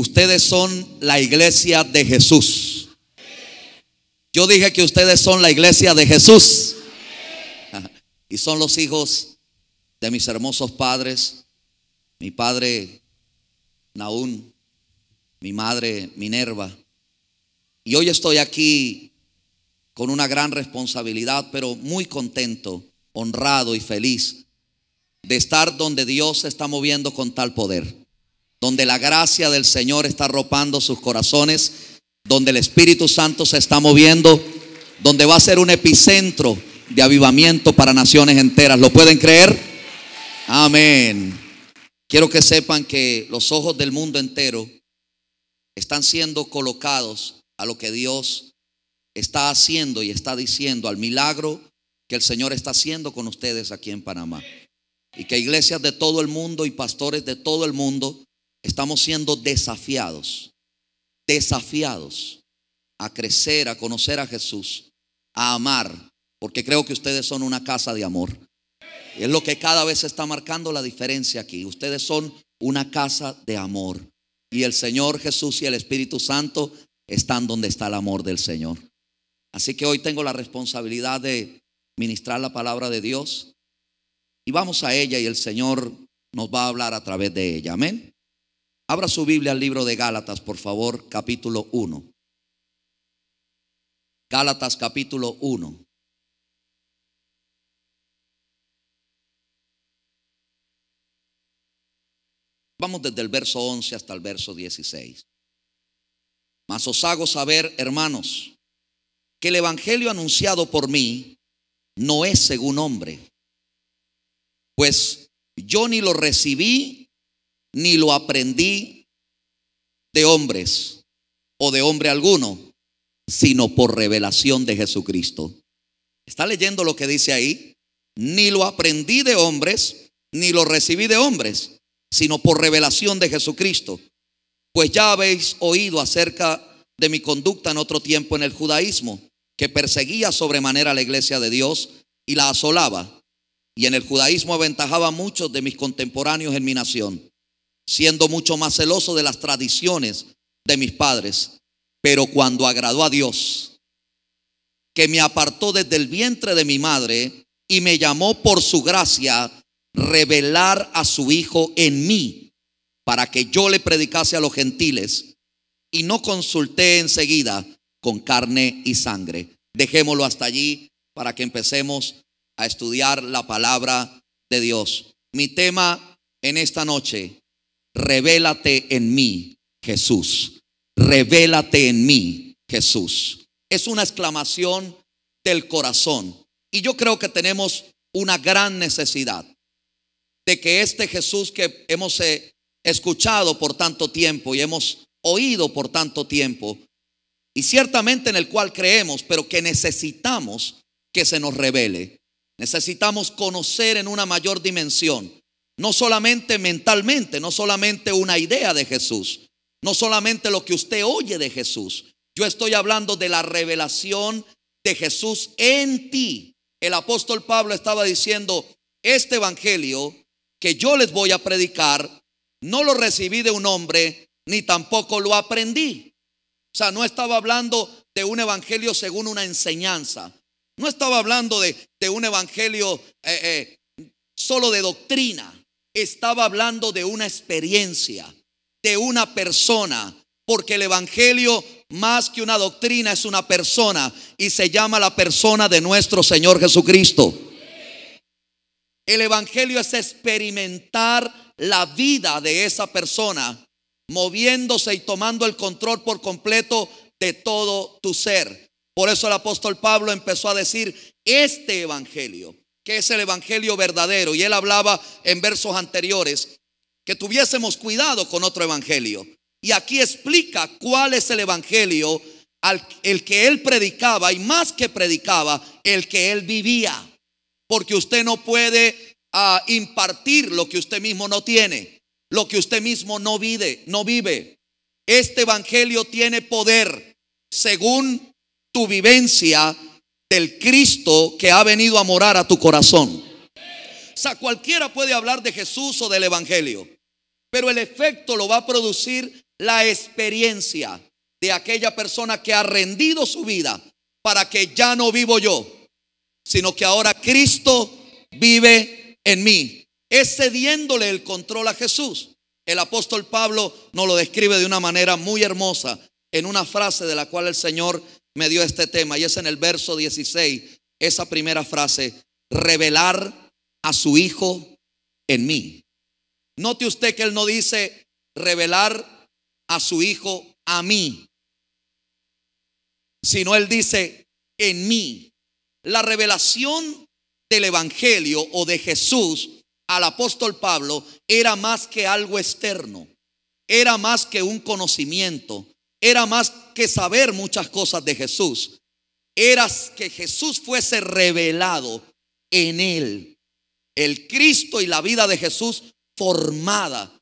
Ustedes son la iglesia de Jesús. Yo dije que ustedes son la iglesia de Jesús. Y son los hijos de mis hermosos padres. Mi padre Naún, mi madre Minerva. Y hoy estoy aquí con una gran responsabilidad, pero muy contento, honrado y feliz de estar donde Dios se está moviendo con tal poder donde la gracia del Señor está arropando sus corazones, donde el Espíritu Santo se está moviendo, donde va a ser un epicentro de avivamiento para naciones enteras. ¿Lo pueden creer? Amén. Quiero que sepan que los ojos del mundo entero están siendo colocados a lo que Dios está haciendo y está diciendo, al milagro que el Señor está haciendo con ustedes aquí en Panamá. Y que iglesias de todo el mundo y pastores de todo el mundo Estamos siendo desafiados, desafiados a crecer, a conocer a Jesús, a amar, porque creo que ustedes son una casa de amor. Es lo que cada vez está marcando la diferencia aquí. Ustedes son una casa de amor. Y el Señor Jesús y el Espíritu Santo están donde está el amor del Señor. Así que hoy tengo la responsabilidad de ministrar la palabra de Dios. Y vamos a ella y el Señor nos va a hablar a través de ella. Amén. Abra su Biblia al libro de Gálatas, por favor, capítulo 1. Gálatas capítulo 1. Vamos desde el verso 11 hasta el verso 16. Mas os hago saber, hermanos, que el Evangelio anunciado por mí no es según hombre, pues yo ni lo recibí ni lo aprendí de hombres o de hombre alguno, sino por revelación de Jesucristo. ¿Está leyendo lo que dice ahí? Ni lo aprendí de hombres, ni lo recibí de hombres, sino por revelación de Jesucristo. Pues ya habéis oído acerca de mi conducta en otro tiempo en el judaísmo, que perseguía sobremanera la iglesia de Dios y la asolaba. Y en el judaísmo aventajaba a muchos de mis contemporáneos en mi nación siendo mucho más celoso de las tradiciones de mis padres. Pero cuando agradó a Dios, que me apartó desde el vientre de mi madre y me llamó por su gracia, revelar a su Hijo en mí, para que yo le predicase a los gentiles, y no consulté enseguida con carne y sangre. Dejémoslo hasta allí para que empecemos a estudiar la palabra de Dios. Mi tema en esta noche, revélate en mí, Jesús. Revélate en mí, Jesús. Es una exclamación del corazón. Y yo creo que tenemos una gran necesidad de que este Jesús que hemos eh, escuchado por tanto tiempo y hemos oído por tanto tiempo, y ciertamente en el cual creemos, pero que necesitamos que se nos revele. Necesitamos conocer en una mayor dimensión no solamente mentalmente, no solamente una idea de Jesús, no solamente lo que usted oye de Jesús. Yo estoy hablando de la revelación de Jesús en ti. El apóstol Pablo estaba diciendo, este evangelio que yo les voy a predicar, no lo recibí de un hombre, ni tampoco lo aprendí. O sea, no estaba hablando de un evangelio según una enseñanza. No estaba hablando de, un evangelio eh, eh, solo de doctrina estaba hablando de una experiencia, de una persona, porque el Evangelio más que una doctrina es una persona y se llama la persona de nuestro Señor Jesucristo. El Evangelio es experimentar la vida de esa persona, moviéndose y tomando el control por completo de todo tu ser. Por eso el apóstol Pablo empezó a decir, este Evangelio que es el Evangelio verdadero. Y él hablaba en versos anteriores que tuviésemos cuidado con otro Evangelio. Y aquí explica cuál es el Evangelio, al, el que él predicaba y más que predicaba, el que él vivía. Porque usted no puede ah, impartir lo que usted mismo no tiene, lo que usted mismo no vive, no vive. Este Evangelio tiene poder según tu vivencia del Cristo que ha venido a morar a tu corazón. O sea, cualquiera puede hablar de Jesús o del Evangelio, pero el efecto lo va a producir la experiencia de aquella persona que ha rendido su vida para que ya no vivo yo, sino que ahora Cristo vive en mí. Es cediéndole el control a Jesús. El apóstol Pablo nos lo describe de una manera muy hermosa en una frase de la cual el Señor me dio este tema y es en el verso 16, esa primera frase, revelar a su hijo en mí. Note usted que él no dice revelar a su hijo a mí, sino él dice en mí. La revelación del Evangelio o de Jesús al apóstol Pablo era más que algo externo, era más que un conocimiento, era más que saber muchas cosas de Jesús era que Jesús fuese revelado en él. El Cristo y la vida de Jesús formada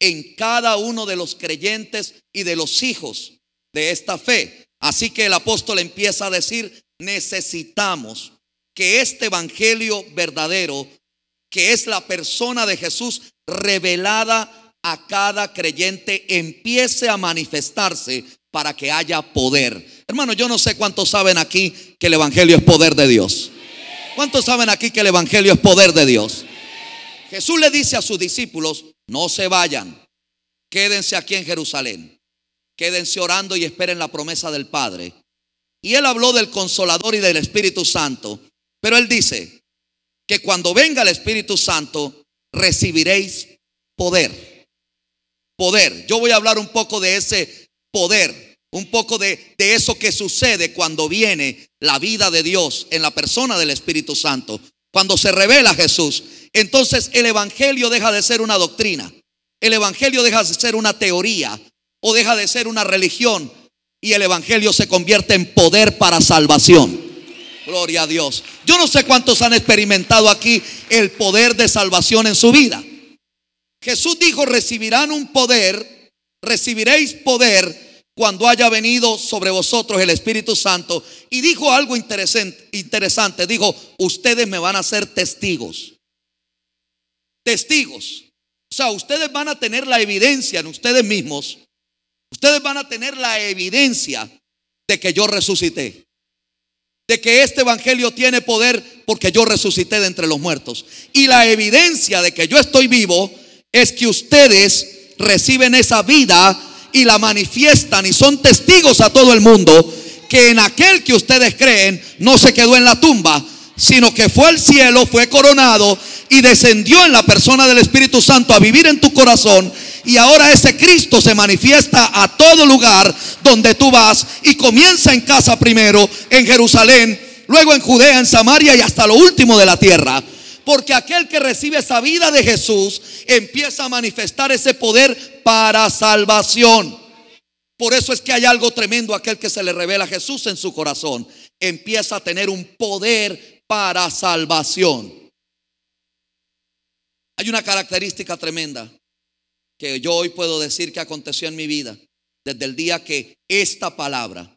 en cada uno de los creyentes y de los hijos de esta fe. Así que el apóstol empieza a decir, necesitamos que este Evangelio verdadero, que es la persona de Jesús revelada a cada creyente, empiece a manifestarse para que haya poder. Hermano, yo no sé cuántos saben aquí que el Evangelio es poder de Dios. ¿Cuántos saben aquí que el Evangelio es poder de Dios? Jesús le dice a sus discípulos, no se vayan, quédense aquí en Jerusalén, quédense orando y esperen la promesa del Padre. Y él habló del Consolador y del Espíritu Santo, pero él dice que cuando venga el Espíritu Santo recibiréis poder. Poder. Yo voy a hablar un poco de ese poder un poco de, de eso que sucede cuando viene la vida de Dios en la persona del Espíritu Santo. Cuando se revela Jesús, entonces el Evangelio deja de ser una doctrina, el Evangelio deja de ser una teoría o deja de ser una religión y el Evangelio se convierte en poder para salvación. Gloria a Dios. Yo no sé cuántos han experimentado aquí el poder de salvación en su vida. Jesús dijo, recibirán un poder, recibiréis poder cuando haya venido sobre vosotros el Espíritu Santo. Y dijo algo interesante, interesante, dijo, ustedes me van a ser testigos. Testigos. O sea, ustedes van a tener la evidencia en ustedes mismos. Ustedes van a tener la evidencia de que yo resucité. De que este Evangelio tiene poder porque yo resucité de entre los muertos. Y la evidencia de que yo estoy vivo es que ustedes reciben esa vida y la manifiestan y son testigos a todo el mundo que en aquel que ustedes creen no se quedó en la tumba, sino que fue al cielo, fue coronado y descendió en la persona del Espíritu Santo a vivir en tu corazón. Y ahora ese Cristo se manifiesta a todo lugar donde tú vas y comienza en casa primero, en Jerusalén, luego en Judea, en Samaria y hasta lo último de la tierra. Porque aquel que recibe esa vida de Jesús empieza a manifestar ese poder para salvación. Por eso es que hay algo tremendo aquel que se le revela a Jesús en su corazón. Empieza a tener un poder para salvación. Hay una característica tremenda que yo hoy puedo decir que aconteció en mi vida desde el día que esta palabra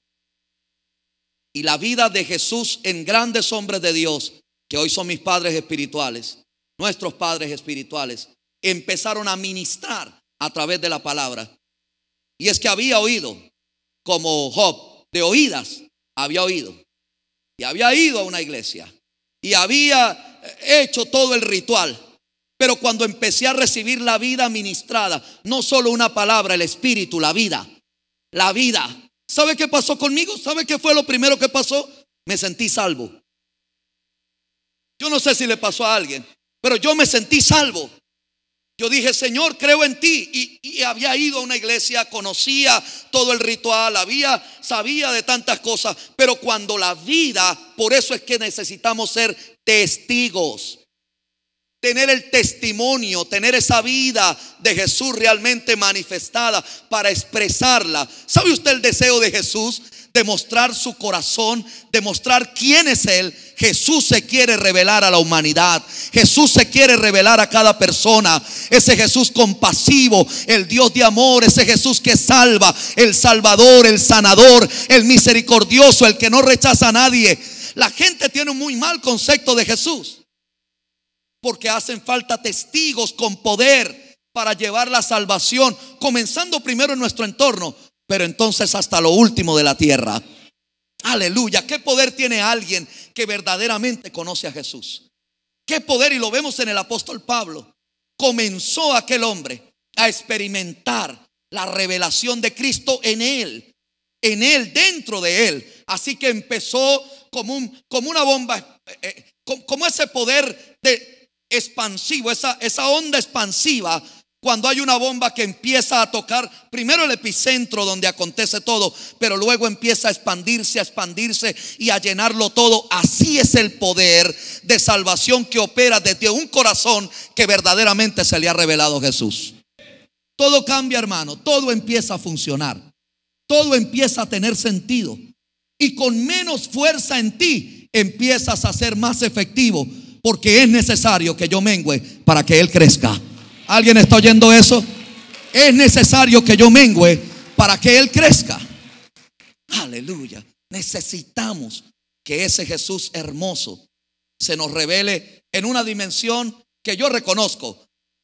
y la vida de Jesús en grandes hombres de Dios que hoy son mis padres espirituales, nuestros padres espirituales, empezaron a ministrar a través de la palabra. Y es que había oído, como Job, de oídas, había oído. Y había ido a una iglesia. Y había hecho todo el ritual. Pero cuando empecé a recibir la vida ministrada, no solo una palabra, el espíritu, la vida, la vida. ¿Sabe qué pasó conmigo? ¿Sabe qué fue lo primero que pasó? Me sentí salvo. Yo no sé si le pasó a alguien, pero yo me sentí salvo. Yo dije, Señor, creo en ti. Y, había ido a una iglesia, conocía todo el ritual, había, sabía de tantas cosas. Pero cuando la vida, por eso es que necesitamos ser testigos. Tener el testimonio, tener esa vida de Jesús realmente manifestada para expresarla. ¿Sabe usted el deseo de Jesús? demostrar su corazón, demostrar quién es Él. Jesús se quiere revelar a la humanidad. Jesús se quiere revelar a cada persona. Ese Jesús compasivo, el Dios de amor, ese Jesús que salva, el Salvador, el sanador, el misericordioso, el que no rechaza a nadie. La gente tiene un muy mal concepto de Jesús. Porque hacen falta testigos con poder para llevar la salvación, comenzando primero en nuestro entorno, pero entonces hasta lo último de la tierra. Aleluya, ¿qué poder tiene alguien que verdaderamente conoce a Jesús? ¿Qué poder? Y lo vemos en el apóstol Pablo. Comenzó aquel hombre a experimentar la revelación de Cristo en él, en él, dentro de él. Así que empezó como, un, como una bomba, eh, eh, como, ese poder de, expansivo, esa, esa onda expansiva cuando hay una bomba que empieza a tocar primero el epicentro donde acontece todo, pero luego empieza a expandirse, a expandirse y a llenarlo todo. Así es el poder de salvación que opera desde un corazón que verdaderamente se le ha revelado Jesús. Todo cambia, hermano, todo empieza a funcionar. Todo empieza a tener sentido. Y con menos fuerza en ti empiezas a ser más efectivo porque es necesario que yo mengüe para que Él crezca. ¿Alguien está oyendo eso? Es necesario que yo mengüe para que Él crezca. Aleluya. Necesitamos que ese Jesús hermoso se nos revele en una dimensión que yo reconozco,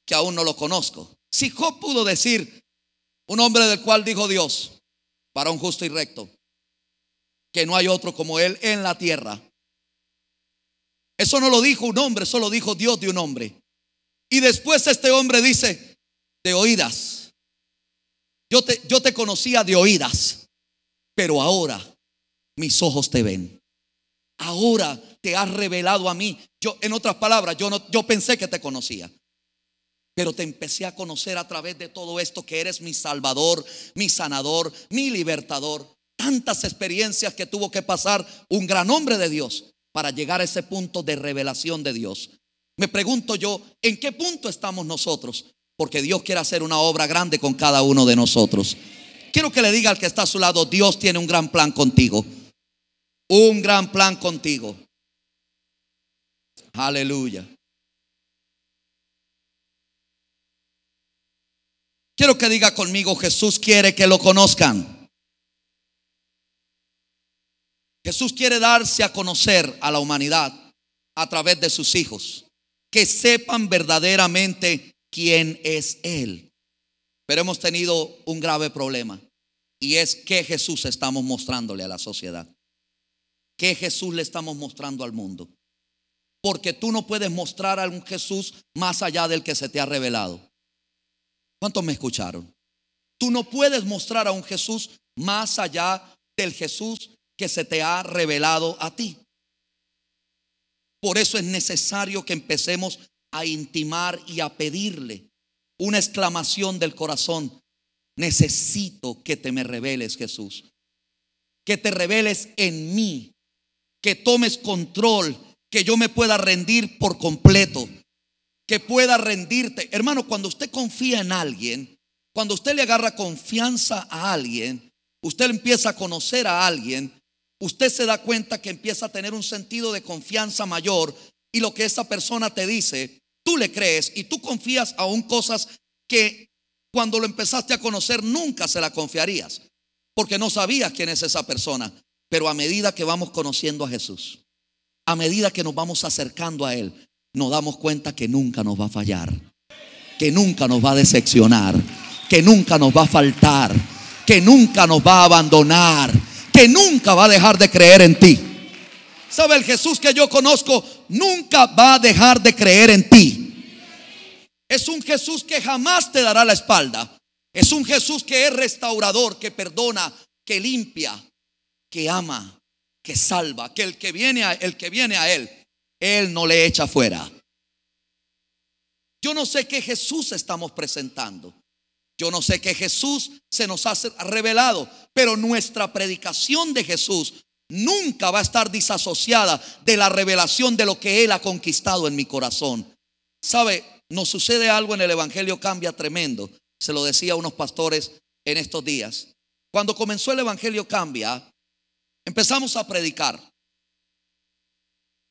que aún no lo conozco. Si Job pudo decir, un hombre del cual dijo Dios, para un justo y recto, que no hay otro como Él en la tierra. Eso no lo dijo un hombre, solo dijo Dios de un hombre. Y después este hombre dice, de oídas. Yo te, yo te conocía de oídas, pero ahora mis ojos te ven. Ahora te has revelado a mí. Yo, en otras palabras, yo, no, yo pensé que te conocía. Pero te empecé a conocer a través de todo esto que eres mi salvador, mi sanador, mi libertador. Tantas experiencias que tuvo que pasar un gran hombre de Dios para llegar a ese punto de revelación de Dios. Me pregunto yo, ¿en qué punto estamos nosotros? Porque Dios quiere hacer una obra grande con cada uno de nosotros. Quiero que le diga al que está a su lado, Dios tiene un gran plan contigo. Un gran plan contigo. Aleluya. Quiero que diga conmigo, Jesús quiere que lo conozcan. Jesús quiere darse a conocer a la humanidad a través de sus hijos que sepan verdaderamente quién es Él. Pero hemos tenido un grave problema y es que Jesús estamos mostrándole a la sociedad. Que Jesús le estamos mostrando al mundo? Porque tú no puedes mostrar a un Jesús más allá del que se te ha revelado. ¿Cuántos me escucharon? Tú no puedes mostrar a un Jesús más allá del Jesús que se te ha revelado a ti. Por eso es necesario que empecemos a intimar y a pedirle una exclamación del corazón. Necesito que te me reveles, Jesús. Que te reveles en mí. Que tomes control. Que yo me pueda rendir por completo. Que pueda rendirte. Hermano, cuando usted confía en alguien, cuando usted le agarra confianza a alguien, usted empieza a conocer a alguien, usted se da cuenta que empieza a tener un sentido de confianza mayor y lo que esa persona te dice, tú le crees y tú confías aún cosas que cuando lo empezaste a conocer nunca se la confiarías, porque no sabías quién es esa persona. Pero a medida que vamos conociendo a Jesús, a medida que nos vamos acercando a Él, nos damos cuenta que nunca nos va a fallar, que nunca nos va a decepcionar, que nunca nos va a faltar, que nunca nos va a abandonar, que nunca va a dejar de creer en ti. ¿Sabe el Jesús que yo conozco? Nunca va a dejar de creer en ti. Es un Jesús que jamás te dará la espalda. Es un Jesús que es restaurador, que perdona, que limpia, que ama, que salva, que el que viene a, el que viene a él, él no le echa fuera. Yo no sé qué Jesús estamos presentando. Yo no sé qué Jesús se nos ha revelado, pero nuestra predicación de Jesús nunca va a estar disasociada de la revelación de lo que Él ha conquistado en mi corazón. ¿Sabe? Nos sucede algo en el Evangelio cambia tremendo. Se lo decía a unos pastores en estos días. Cuando comenzó el Evangelio cambia, empezamos a predicar.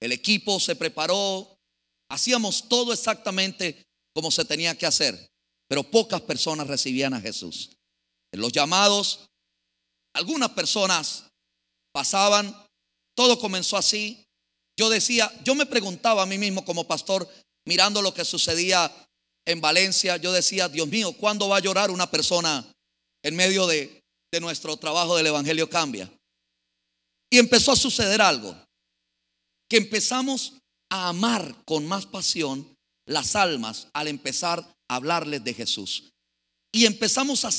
El equipo se preparó, hacíamos todo exactamente como se tenía que hacer pero pocas personas recibían a Jesús. En los llamados, algunas personas pasaban, todo comenzó así. Yo decía, yo me preguntaba a mí mismo como pastor, mirando lo que sucedía en Valencia, yo decía, Dios mío, ¿cuándo va a llorar una persona en medio de, de nuestro trabajo del Evangelio Cambia? Y empezó a suceder algo, que empezamos a amar con más pasión las almas al empezar hablarles de Jesús. Y empezamos a,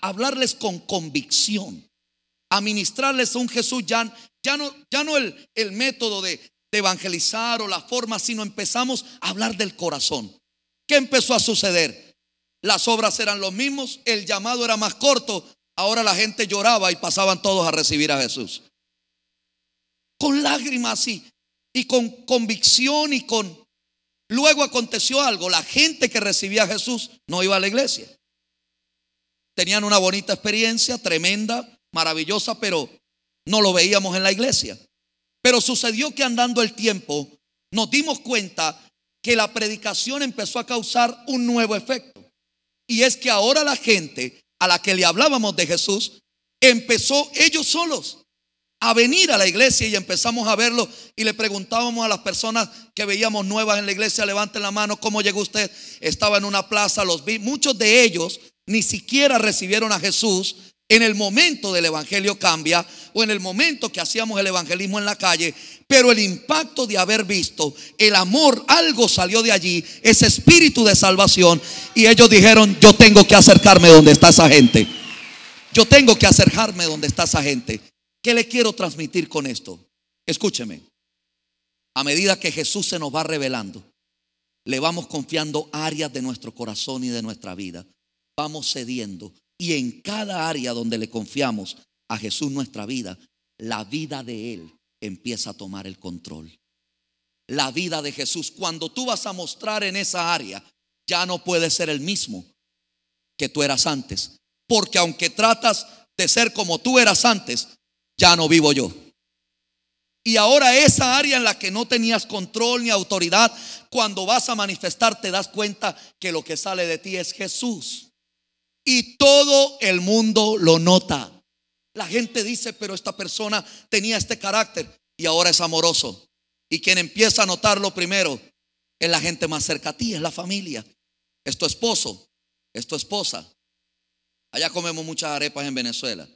hablarles con convicción, a ministrarles a un Jesús ya, ya no, ya no el, el método de, evangelizar o la forma, sino empezamos a hablar del corazón. ¿Qué empezó a suceder? Las obras eran los mismos, el llamado era más corto, ahora la gente lloraba y pasaban todos a recibir a Jesús. Con lágrimas y, y con convicción y con Luego aconteció algo, la gente que recibía a Jesús no iba a la iglesia. Tenían una bonita experiencia, tremenda, maravillosa, pero no lo veíamos en la iglesia. Pero sucedió que andando el tiempo nos dimos cuenta que la predicación empezó a causar un nuevo efecto. Y es que ahora la gente a la que le hablábamos de Jesús empezó ellos solos a venir a la iglesia y empezamos a verlo y le preguntábamos a las personas que veíamos nuevas en la iglesia, levanten la mano, ¿cómo llegó usted? Estaba en una plaza, los vi, muchos de ellos ni siquiera recibieron a Jesús en el momento del Evangelio cambia o en el momento que hacíamos el evangelismo en la calle, pero el impacto de haber visto el amor, algo salió de allí, ese espíritu de salvación, y ellos dijeron, yo tengo que acercarme donde está esa gente, yo tengo que acercarme donde está esa gente. ¿Qué le quiero transmitir con esto? Escúcheme. A medida que Jesús se nos va revelando, le vamos confiando áreas de nuestro corazón y de nuestra vida. Vamos cediendo. Y en cada área donde le confiamos a Jesús nuestra vida, la vida de Él empieza a tomar el control. La vida de Jesús, cuando tú vas a mostrar en esa área, ya no puede ser el mismo que tú eras antes. Porque aunque tratas de ser como tú eras antes, ya no vivo yo. Y ahora esa área en la que no tenías control ni autoridad, cuando vas a manifestar te das cuenta que lo que sale de ti es Jesús. Y todo el mundo lo nota. La gente dice, pero esta persona tenía este carácter y ahora es amoroso. Y quien empieza a notarlo primero es la gente más cerca a ti, es la familia, es tu esposo, es tu esposa. Allá comemos muchas arepas en Venezuela.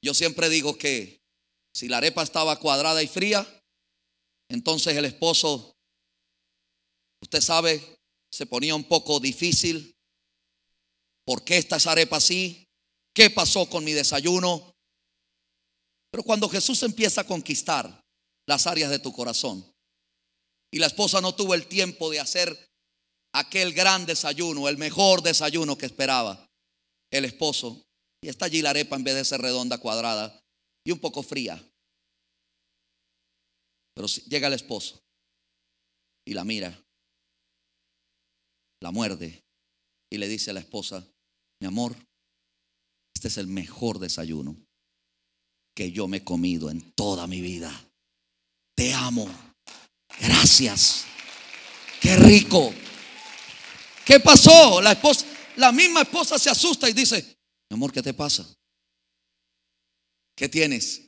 Yo siempre digo que si la arepa estaba cuadrada y fría, entonces el esposo, usted sabe, se ponía un poco difícil. ¿Por qué esa arepa así? ¿Qué pasó con mi desayuno? Pero cuando Jesús empieza a conquistar las áreas de tu corazón y la esposa no tuvo el tiempo de hacer aquel gran desayuno, el mejor desayuno que esperaba, el esposo y está allí la arepa en vez de ser redonda, cuadrada y un poco fría. Pero llega el esposo y la mira, la muerde y le dice a la esposa, mi amor, este es el mejor desayuno que yo me he comido en toda mi vida. Te amo. Gracias. Qué rico. ¿Qué pasó? La esposa, la misma esposa se asusta y dice, mi amor, ¿qué te pasa? ¿Qué tienes?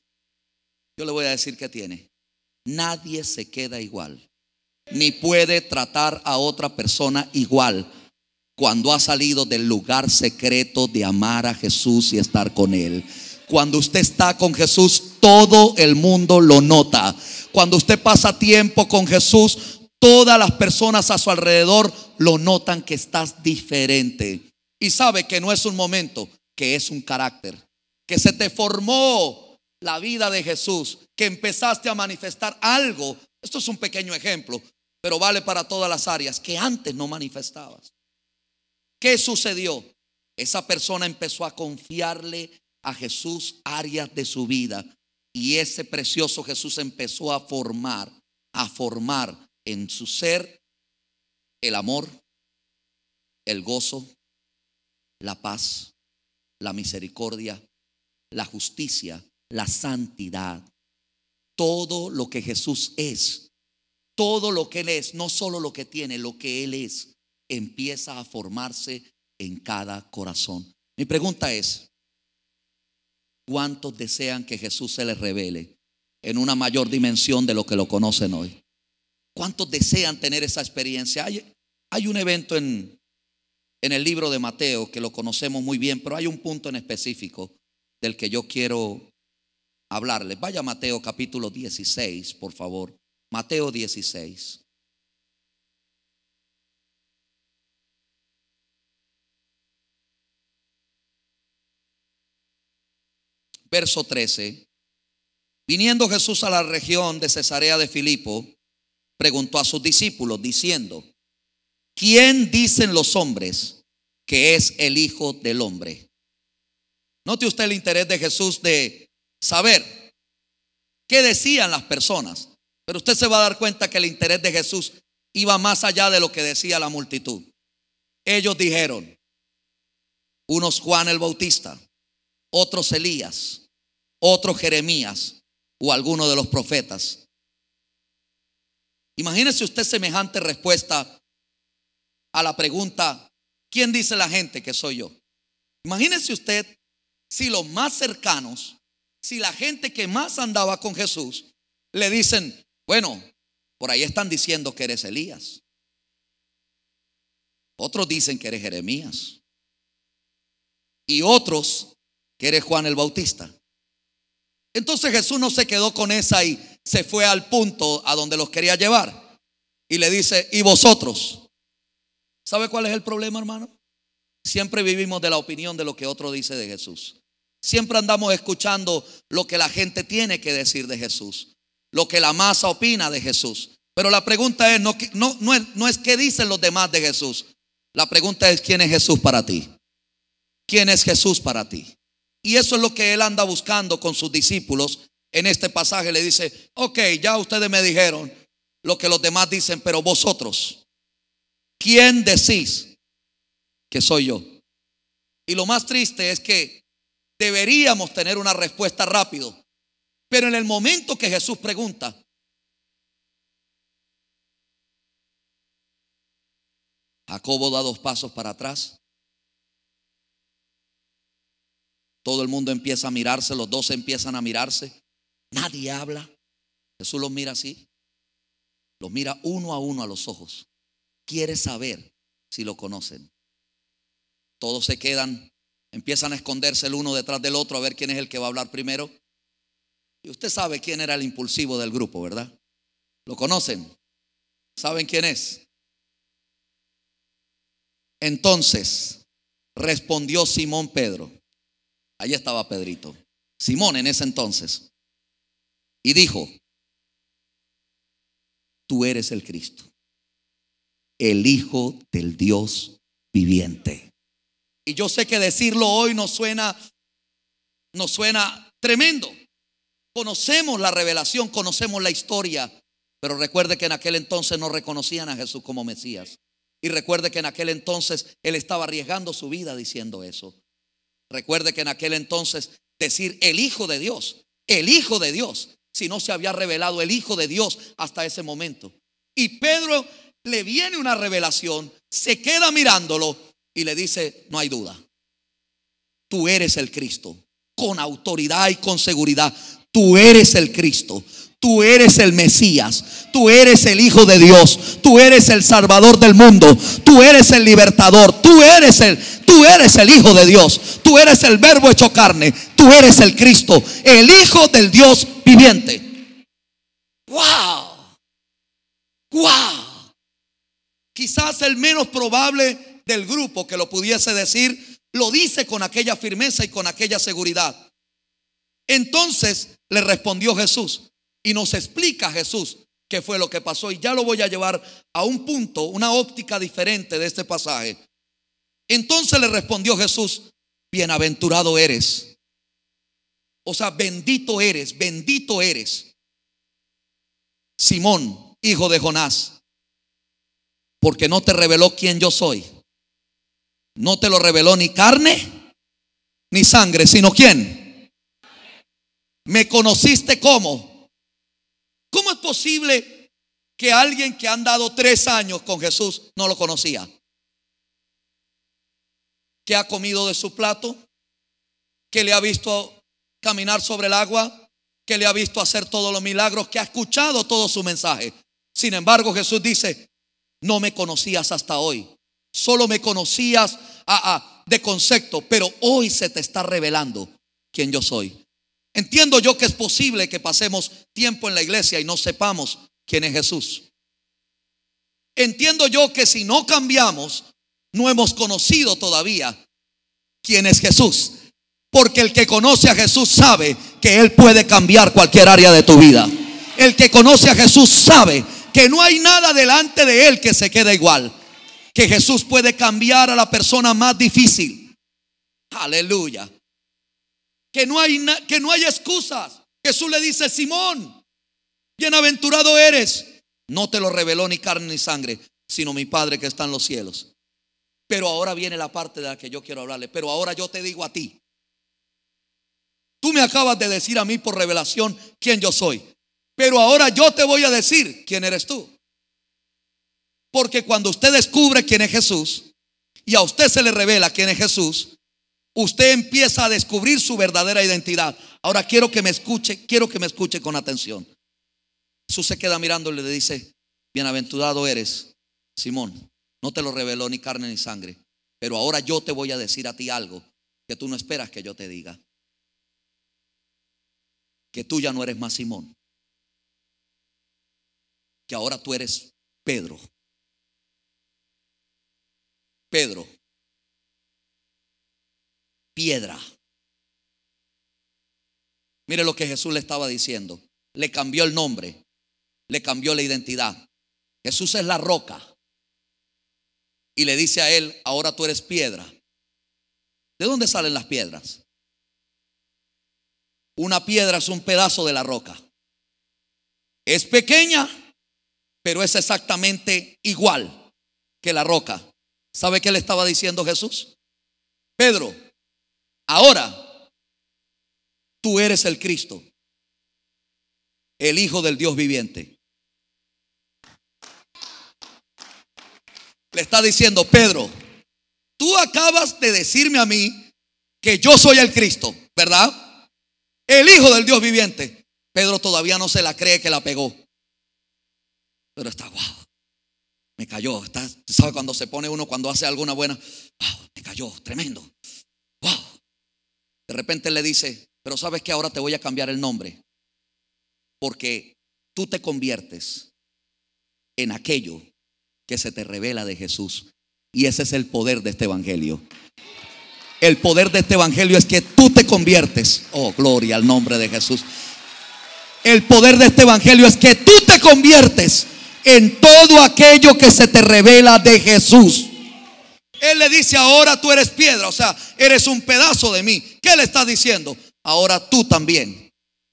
Yo le voy a decir qué tiene. Nadie se queda igual. Ni puede tratar a otra persona igual cuando ha salido del lugar secreto de amar a Jesús y estar con Él. Cuando usted está con Jesús, todo el mundo lo nota. Cuando usted pasa tiempo con Jesús, todas las personas a su alrededor lo notan que estás diferente. Y sabe que no es un momento, que es un carácter, que se te formó la vida de Jesús, que empezaste a manifestar algo. Esto es un pequeño ejemplo, pero vale para todas las áreas que antes no manifestabas. ¿Qué sucedió? Esa persona empezó a confiarle a Jesús áreas de su vida y ese precioso Jesús empezó a formar, a formar en su ser el amor, el gozo, la paz, la misericordia, la justicia, la santidad, todo lo que Jesús es, todo lo que Él es, no solo lo que tiene, lo que Él es, empieza a formarse en cada corazón. Mi pregunta es, ¿cuántos desean que Jesús se les revele en una mayor dimensión de lo que lo conocen hoy? ¿Cuántos desean tener esa experiencia? Hay, hay un evento en, en el libro de Mateo, que lo conocemos muy bien, pero hay un punto en específico del que yo quiero hablarles. Vaya Mateo capítulo 16, por favor. Mateo 16. Verso 13. Viniendo Jesús a la región de Cesarea de Filipo, preguntó a sus discípulos, diciendo, ¿quién dicen los hombres que es el Hijo del Hombre? Note usted el interés de Jesús de saber qué decían las personas, pero usted se va a dar cuenta que el interés de Jesús iba más allá de lo que decía la multitud. Ellos dijeron, unos Juan el Bautista, otros Elías, otros Jeremías o alguno de los profetas. Imagínese usted semejante respuesta a la pregunta, ¿quién dice la gente que soy yo? Imagínese usted si los más cercanos, si la gente que más andaba con Jesús, le dicen, bueno, por ahí están diciendo que eres Elías. Otros dicen que eres Jeremías. Y otros que eres Juan el Bautista. Entonces Jesús no se quedó con esa y se fue al punto a donde los quería llevar. Y le dice, ¿y vosotros? ¿Sabe cuál es el problema, hermano? Siempre vivimos de la opinión de lo que otro dice de Jesús. Siempre andamos escuchando lo que la gente tiene que decir de Jesús, lo que la masa opina de Jesús. Pero la pregunta es no, no, no es qué dicen los demás de Jesús. La pregunta es quién es Jesús para ti. ¿Quién es Jesús para ti? Y eso es lo que él anda buscando con sus discípulos. En este pasaje le dice, ok, ya ustedes me dijeron lo que los demás dicen, pero vosotros, ¿quién decís que soy yo? Y lo más triste es que deberíamos tener una respuesta rápido. Pero en el momento que Jesús pregunta, Jacobo da dos pasos para atrás. Todo el mundo empieza a mirarse, los dos empiezan a mirarse. Nadie habla. Jesús los mira así. Los mira uno a uno a los ojos quiere saber si lo conocen. Todos se quedan, empiezan a esconderse el uno detrás del otro a ver quién es el que va a hablar primero. Y usted sabe quién era el impulsivo del grupo, ¿verdad? ¿Lo conocen? ¿Saben quién es? Entonces respondió Simón Pedro. Allí estaba Pedrito. Simón en ese entonces. Y dijo, tú eres el Cristo el Hijo del Dios viviente. Y yo sé que decirlo hoy nos suena, nos suena tremendo. Conocemos la revelación, conocemos la historia, pero recuerde que en aquel entonces no reconocían a Jesús como Mesías. Y recuerde que en aquel entonces él estaba arriesgando su vida diciendo eso. Recuerde que en aquel entonces decir el Hijo de Dios, el Hijo de Dios, si no se había revelado el Hijo de Dios hasta ese momento. Y Pedro le viene una revelación, se queda mirándolo y le dice, no hay duda, tú eres el Cristo, con autoridad y con seguridad, tú eres el Cristo, Tú eres el Mesías, tú eres el Hijo de Dios, tú eres el Salvador del mundo, tú eres el libertador, tú eres el, tú eres el Hijo de Dios, tú eres el Verbo hecho carne, tú eres el Cristo, el Hijo del Dios viviente. ¡Wow! ¡Wow! quizás el menos probable del grupo que lo pudiese decir, lo dice con aquella firmeza y con aquella seguridad. Entonces le respondió Jesús y nos explica Jesús qué fue lo que pasó y ya lo voy a llevar a un punto, una óptica diferente de este pasaje. Entonces le respondió Jesús, bienaventurado eres. O sea, bendito eres, bendito eres. Simón, hijo de Jonás, porque no te reveló quién yo soy. No te lo reveló ni carne ni sangre, sino quién. Me conociste como. ¿Cómo es posible que alguien que ha andado tres años con Jesús no lo conocía? Que ha comido de su plato, que le ha visto caminar sobre el agua, que le ha visto hacer todos los milagros, que ha escuchado todo su mensaje. Sin embargo, Jesús dice, no me conocías hasta hoy. Solo me conocías ah, ah, de concepto, pero hoy se te está revelando quién yo soy. Entiendo yo que es posible que pasemos tiempo en la iglesia y no sepamos quién es Jesús. Entiendo yo que si no cambiamos, no hemos conocido todavía quién es Jesús. Porque el que conoce a Jesús sabe que Él puede cambiar cualquier área de tu vida. El que conoce a Jesús sabe no hay nada delante de él que se queda igual. Que Jesús puede cambiar a la persona más difícil. Aleluya. Que no hay, que no hay excusas. Jesús le dice, Simón, bienaventurado eres. No te lo reveló ni carne ni sangre, sino mi Padre que está en los cielos. Pero ahora viene la parte de la que yo quiero hablarle. Pero ahora yo te digo a ti. Tú me acabas de decir a mí por revelación quién yo soy. Pero ahora yo te voy a decir quién eres tú. Porque cuando usted descubre quién es Jesús y a usted se le revela quién es Jesús, usted empieza a descubrir su verdadera identidad. Ahora quiero que me escuche, quiero que me escuche con atención. Jesús se queda mirando y le dice, bienaventurado eres, Simón, no te lo reveló ni carne ni sangre, pero ahora yo te voy a decir a ti algo que tú no esperas que yo te diga. Que tú ya no eres más Simón, que ahora tú eres Pedro. Pedro, piedra. Mire lo que Jesús le estaba diciendo. Le cambió el nombre, le cambió la identidad. Jesús es la roca. Y le dice a él, ahora tú eres piedra. ¿De dónde salen las piedras? Una piedra es un pedazo de la roca. Es pequeña, pero es exactamente igual que la roca. ¿Sabe qué le estaba diciendo Jesús? Pedro, ahora tú eres el Cristo, el Hijo del Dios viviente. Le está diciendo, Pedro, tú acabas de decirme a mí que yo soy el Cristo, ¿verdad? El Hijo del Dios viviente. Pedro todavía no se la cree que la pegó pero está wow. Me cayó. Está, cuando se pone uno cuando hace alguna buena? Wow, me cayó, tremendo. Wow. De repente le dice, pero sabes que ahora te voy a cambiar el nombre. Porque tú te conviertes en aquello que se te revela de Jesús. Y ese es el poder de este evangelio. El poder de este evangelio es que tú te conviertes. Oh, gloria al nombre de Jesús. El poder de este evangelio es que tú te conviertes en todo aquello que se te revela de Jesús. Él le dice, ahora tú eres piedra, o sea, eres un pedazo de mí. ¿Qué le está diciendo? Ahora tú también.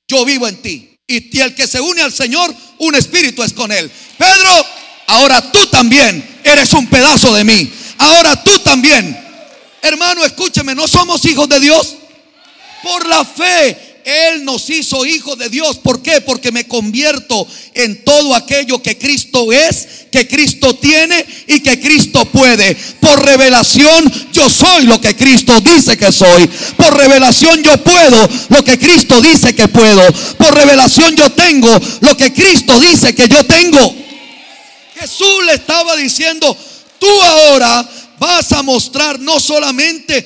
Yo vivo en ti. Y, el que se une al Señor, un espíritu es con él. Pedro, ahora tú también eres un pedazo de mí. Ahora tú también. Hermano, escúcheme, ¿no somos hijos de Dios? Por la fe él nos hizo hijos de Dios. ¿Por qué? Porque me convierto en todo aquello que Cristo es, que Cristo tiene y que Cristo puede. Por revelación yo soy lo que Cristo dice que soy. Por revelación yo puedo lo que Cristo dice que puedo. Por revelación yo tengo lo que Cristo dice que yo tengo. Jesús le estaba diciendo, tú ahora vas a mostrar no solamente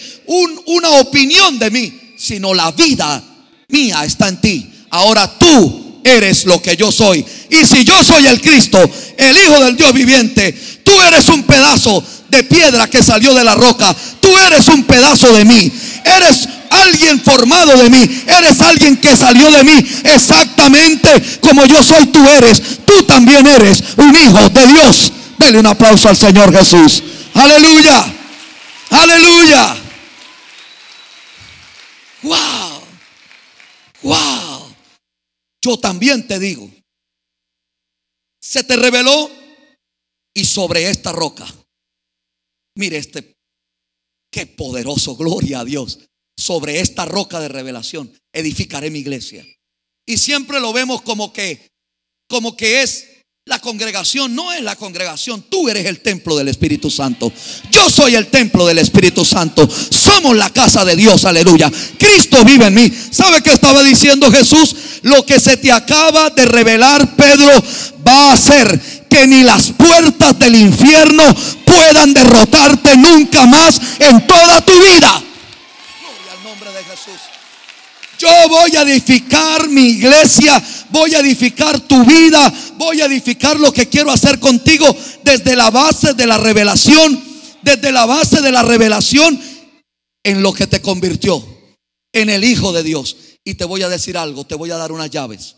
una opinión de mí, sino la vida mía está en ti. Ahora tú eres lo que yo soy. Y si yo soy el Cristo, el Hijo del Dios viviente, tú eres un pedazo de piedra que salió de la roca. Tú eres un pedazo de mí. Eres alguien formado de mí. Eres alguien que salió de mí. Exactamente como yo soy, tú eres. Tú también eres un hijo de Dios. Dele un aplauso al Señor Jesús. Aleluya. Aleluya. Wow wow, yo también te digo, se te reveló y sobre esta roca, mire este, qué poderoso, gloria a Dios, sobre esta roca de revelación edificaré mi iglesia. Y siempre lo vemos como que, como que es la congregación no es la congregación, tú eres el templo del Espíritu Santo. Yo soy el templo del Espíritu Santo. Somos la casa de Dios, aleluya. Cristo vive en mí. ¿Sabe qué estaba diciendo Jesús? Lo que se te acaba de revelar, Pedro, va a ser que ni las puertas del infierno puedan derrotarte nunca más en toda tu vida. Yo voy a edificar mi iglesia, voy a edificar tu vida, voy a edificar lo que quiero hacer contigo desde la base de la revelación, desde la base de la revelación en lo que te convirtió, en el Hijo de Dios. Y te voy a decir algo, te voy a dar unas llaves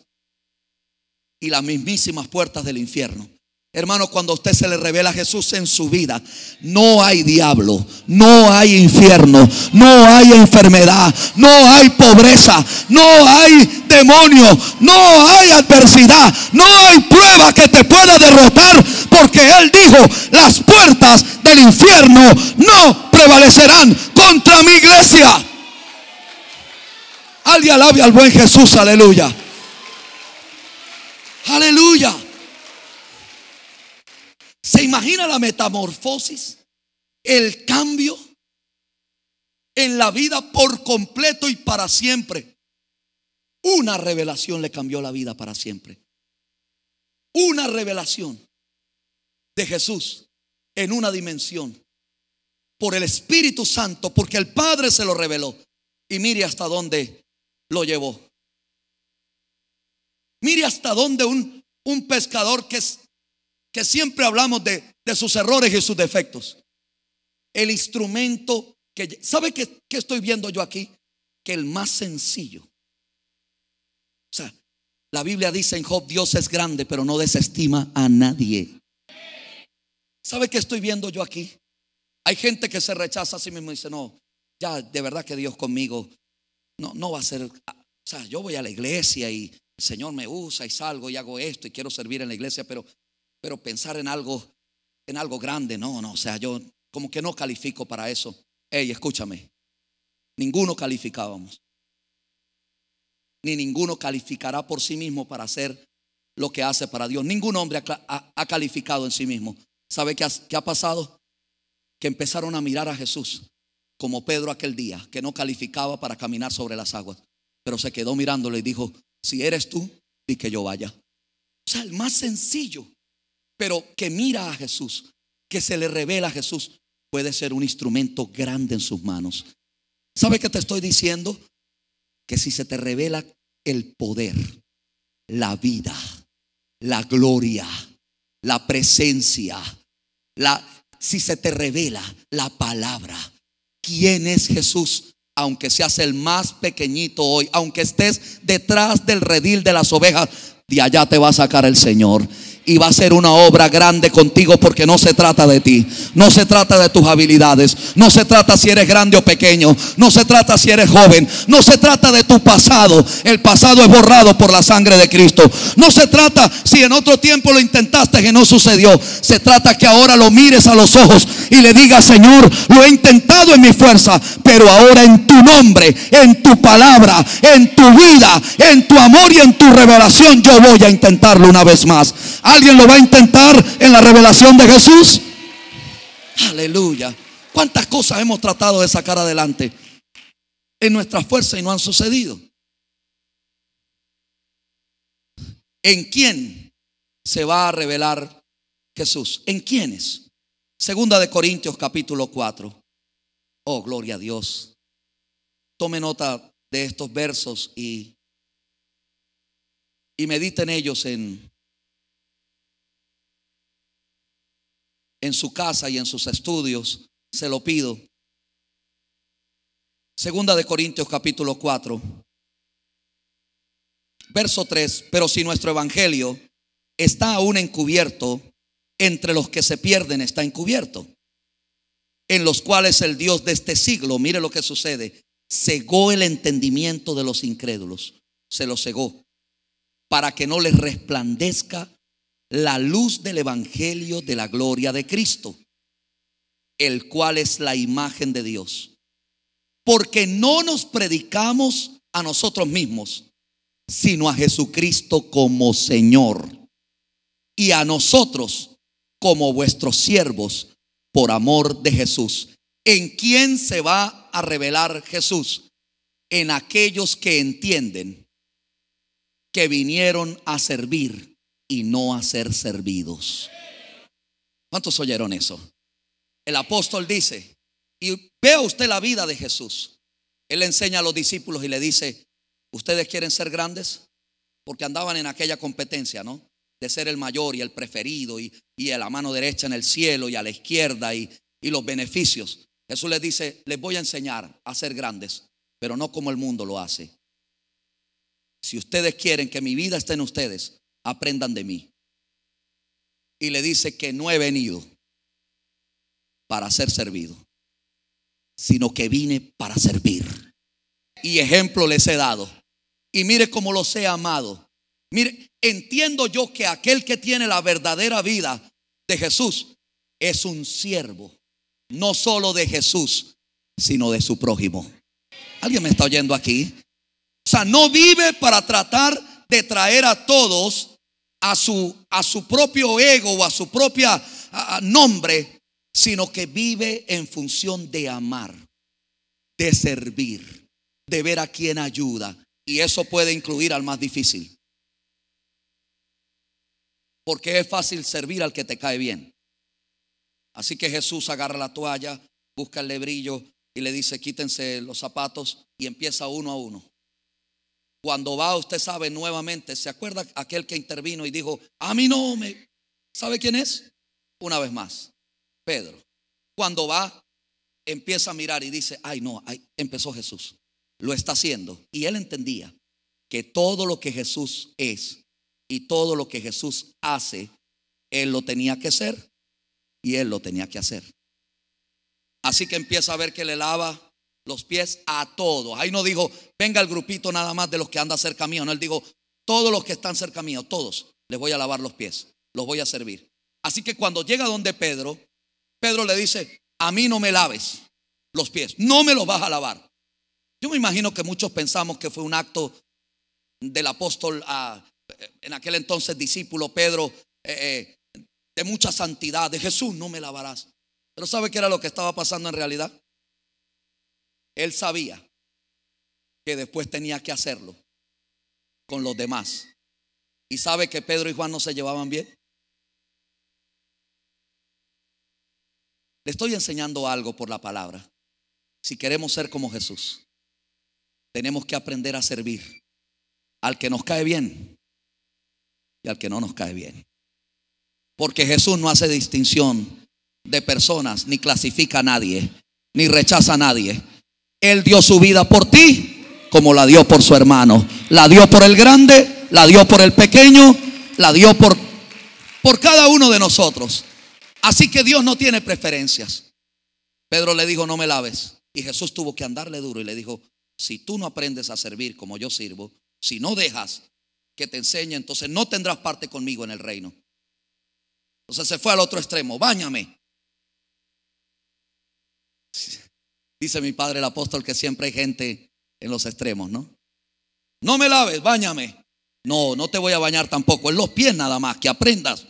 y las mismísimas puertas del infierno Hermano, cuando a usted se le revela a Jesús en su vida, no hay diablo, no hay infierno, no hay enfermedad, no hay pobreza, no hay demonio, no hay adversidad, no hay prueba que te pueda derrotar, porque Él dijo, las puertas del infierno no prevalecerán contra mi iglesia. Alguien alabe al buen Jesús, aleluya. Aleluya. ¿Se imagina la metamorfosis? El cambio en la vida por completo y para siempre. Una revelación le cambió la vida para siempre. Una revelación de Jesús en una dimensión por el Espíritu Santo, porque el Padre se lo reveló. Y mire hasta dónde lo llevó. Mire hasta dónde un, un pescador que es que siempre hablamos de, sus errores y sus defectos. El instrumento que... ¿Sabe qué, estoy viendo yo aquí? Que el más sencillo. O sea, la Biblia dice en Job, Dios es grande, pero no desestima a nadie. ¿Sabe qué estoy viendo yo aquí? Hay gente que se rechaza a sí mismo y dice, no, ya de verdad que Dios conmigo no, no va a ser, o sea, yo voy a la iglesia y el Señor me usa y salgo y hago esto y quiero servir en la iglesia, pero pero pensar en algo, en algo grande, no, no, o sea, yo como que no califico para eso. Hey, escúchame, ninguno calificábamos, ni ninguno calificará por sí mismo para hacer lo que hace para Dios. Ningún hombre ha, calificado en sí mismo. ¿Sabe qué ha, qué ha pasado? Que empezaron a mirar a Jesús como Pedro aquel día, que no calificaba para caminar sobre las aguas, pero se quedó mirándole y dijo, si eres tú, di que yo vaya. O sea, el más sencillo, pero que mira a Jesús, que se le revela a Jesús, puede ser un instrumento grande en sus manos. ¿Sabe qué te estoy diciendo? Que si se te revela el poder, la vida, la gloria, la presencia, la si se te revela la palabra, quién es Jesús, aunque seas el más pequeñito hoy, aunque estés detrás del redil de las ovejas, de allá te va a sacar el Señor y va a ser una obra grande contigo porque no se trata de ti, no se trata de tus habilidades, no se trata si eres grande o pequeño, no se trata si eres joven, no se trata de tu pasado, el pasado es borrado por la sangre de Cristo, no se trata si en otro tiempo lo intentaste que no sucedió, se trata que ahora lo mires a los ojos y le digas, Señor, lo he intentado en mi fuerza, pero ahora en tu nombre, en tu palabra, en tu vida, en tu amor y en tu revelación, yo voy a intentarlo una vez más ¿Alguien lo va a intentar en la revelación de Jesús? Aleluya. ¿Cuántas cosas hemos tratado de sacar adelante en nuestra fuerza y no han sucedido? ¿En quién se va a revelar Jesús? ¿En quiénes? Segunda de Corintios capítulo 4. Oh, gloria a Dios. Tome nota de estos versos y, y mediten ellos en, en su casa y en sus estudios. Se lo pido. Segunda de Corintios capítulo 4. Verso 3. Pero si nuestro evangelio está aún encubierto, entre los que se pierden está encubierto. En los cuales el Dios de este siglo, mire lo que sucede, cegó el entendimiento de los incrédulos. Se lo cegó. Para que no les resplandezca la luz del Evangelio de la gloria de Cristo, el cual es la imagen de Dios. Porque no nos predicamos a nosotros mismos, sino a Jesucristo como Señor y a nosotros como vuestros siervos por amor de Jesús. ¿En quién se va a revelar Jesús? En aquellos que entienden que vinieron a servir y no a ser servidos. ¿Cuántos oyeron eso? El apóstol dice, y vea usted la vida de Jesús. Él enseña a los discípulos y le dice, ¿ustedes quieren ser grandes? Porque andaban en aquella competencia, ¿no? De ser el mayor y el preferido y, a la mano derecha en el cielo y a la izquierda y, y los beneficios. Jesús les dice, les voy a enseñar a ser grandes, pero no como el mundo lo hace. Si ustedes quieren que mi vida esté en ustedes, aprendan de mí. Y le dice que no he venido para ser servido, sino que vine para servir. Y ejemplo les he dado. Y mire cómo los he amado. Mire, entiendo yo que aquel que tiene la verdadera vida de Jesús es un siervo, no solo de Jesús, sino de su prójimo. ¿Alguien me está oyendo aquí? O sea, no vive para tratar de traer a todos a su, a su propio ego o a su propia nombre, sino que vive en función de amar, de servir, de ver a quien ayuda. Y eso puede incluir al más difícil. Porque es fácil servir al que te cae bien. Así que Jesús agarra la toalla, busca el lebrillo y le dice, quítense los zapatos y empieza uno a uno. Cuando va, usted sabe nuevamente, ¿se acuerda aquel que intervino y dijo, a mí no me... ¿Sabe quién es? Una vez más, Pedro. Cuando va, empieza a mirar y dice, ay no, empezó Jesús, lo está haciendo. Y él entendía que todo lo que Jesús es y todo lo que Jesús hace, él lo tenía que ser y él lo tenía que hacer. Así que empieza a ver que le lava los pies a todos. Ahí no dijo, venga el grupito nada más de los que anda cerca mío. No, él dijo, todos los que están cerca mío, todos, les voy a lavar los pies, los voy a servir. Así que cuando llega donde Pedro, Pedro le dice, a mí no me laves los pies, no me los vas a lavar. Yo me imagino que muchos pensamos que fue un acto del apóstol, en aquel entonces discípulo Pedro, eh, eh, de mucha santidad, de Jesús, no me lavarás. Pero ¿sabe qué era lo que estaba pasando en realidad? Él sabía que después tenía que hacerlo con los demás. ¿Y sabe que Pedro y Juan no se llevaban bien? Le estoy enseñando algo por la palabra. Si queremos ser como Jesús, tenemos que aprender a servir al que nos cae bien y al que no nos cae bien. Porque Jesús no hace distinción de personas, ni clasifica a nadie, ni rechaza a nadie. Él dio su vida por ti como la dio por su hermano. La dio por el grande, la dio por el pequeño, la dio por, por cada uno de nosotros. Así que Dios no tiene preferencias. Pedro le dijo, no me laves. Y Jesús tuvo que andarle duro y le dijo, si tú no aprendes a servir como yo sirvo, si no dejas que te enseñe, entonces no tendrás parte conmigo en el reino. Entonces se fue al otro extremo, báñame. Dice mi padre el apóstol que siempre hay gente en los extremos, ¿no? No me laves, bañame No, no te voy a bañar tampoco. En los pies nada más, que aprendas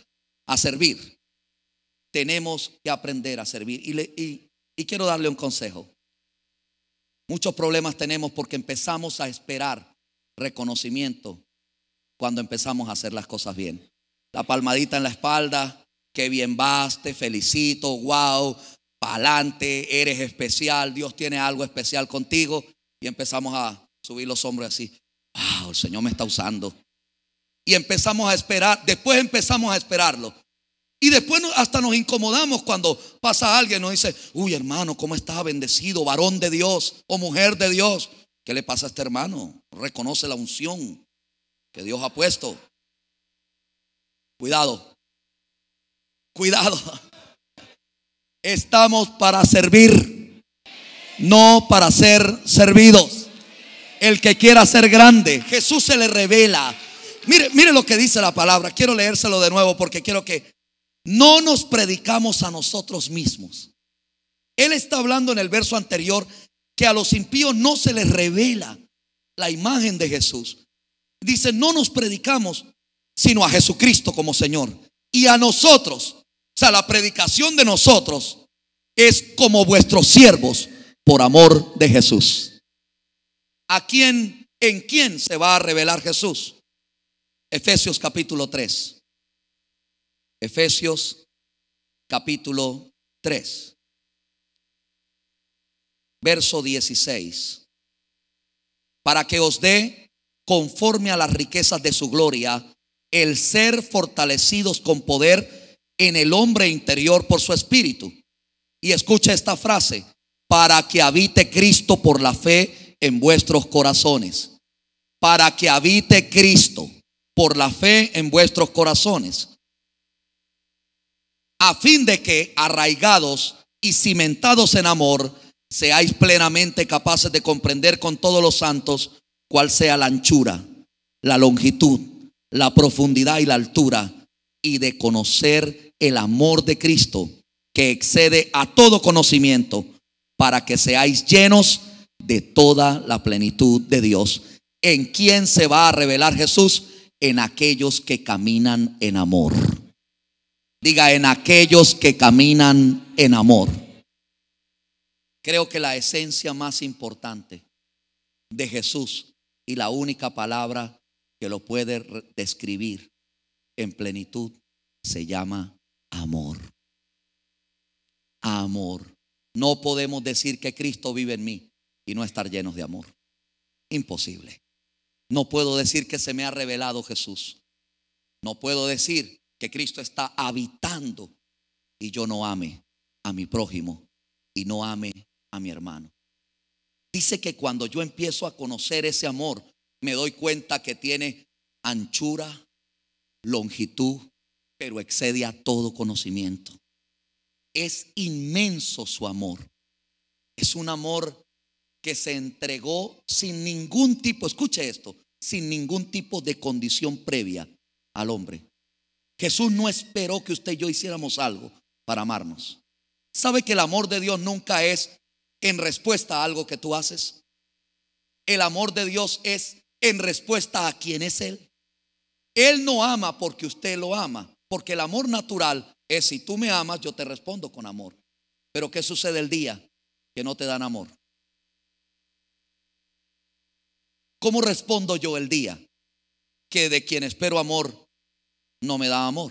a servir. Tenemos que aprender a servir. Y, y, quiero darle un consejo. Muchos problemas tenemos porque empezamos a esperar reconocimiento cuando empezamos a hacer las cosas bien. La palmadita en la espalda, qué bien vas, felicito, wow, Alante, eres especial, Dios tiene algo especial contigo. Y empezamos a subir los hombros así. Ah, el Señor me está usando. Y empezamos a esperar, después empezamos a esperarlo. Y después hasta nos incomodamos cuando pasa alguien, nos dice, uy hermano, ¿cómo está bendecido, varón de Dios o mujer de Dios? ¿Qué le pasa a este hermano? Reconoce la unción que Dios ha puesto. Cuidado, cuidado. Estamos para servir, no para ser servidos. El que quiera ser grande, Jesús se le revela. Mire, mire lo que dice la palabra. Quiero leérselo de nuevo porque quiero que no nos predicamos a nosotros mismos. Él está hablando en el verso anterior que a los impíos no se les revela la imagen de Jesús. Dice, no nos predicamos sino a Jesucristo como Señor. Y a nosotros o sea, la predicación de nosotros es como vuestros siervos por amor de Jesús. ¿A quién, en quién se va a revelar Jesús? Efesios capítulo 3. Efesios capítulo 3. Verso 16. Para que os dé conforme a las riquezas de su gloria el ser fortalecidos con poder en el hombre interior por su espíritu. Y escucha esta frase, para que habite Cristo por la fe en vuestros corazones. Para que habite Cristo por la fe en vuestros corazones. A fin de que, arraigados y cimentados en amor, seáis plenamente capaces de comprender con todos los santos cuál sea la anchura, la longitud, la profundidad y la altura y de conocer el amor de Cristo que excede a todo conocimiento para que seáis llenos de toda la plenitud de Dios. ¿En quién se va a revelar Jesús? En aquellos que caminan en amor. Diga, en aquellos que caminan en amor. Creo que la esencia más importante de Jesús y la única palabra que lo puede describir en plenitud se llama amor. Amor. No podemos decir que Cristo vive en mí y no estar llenos de amor. Imposible. No puedo decir que se me ha revelado Jesús. No puedo decir que Cristo está habitando y yo no ame a mi prójimo y no ame a mi hermano. Dice que cuando yo empiezo a conocer ese amor, me doy cuenta que tiene anchura, longitud, pero excede a todo conocimiento. Es inmenso su amor. Es un amor que se entregó sin ningún tipo, escuche esto, sin ningún tipo de condición previa al hombre. Jesús no esperó que usted y yo hiciéramos algo para amarnos. ¿Sabe que el amor de Dios nunca es en respuesta a algo que tú haces? El amor de Dios es en respuesta a quien es Él. Él no ama porque usted lo ama, porque el amor natural es si tú me amas, yo te respondo con amor. Pero ¿qué sucede el día que no te dan amor? ¿Cómo respondo yo el día que de quien espero amor no me da amor?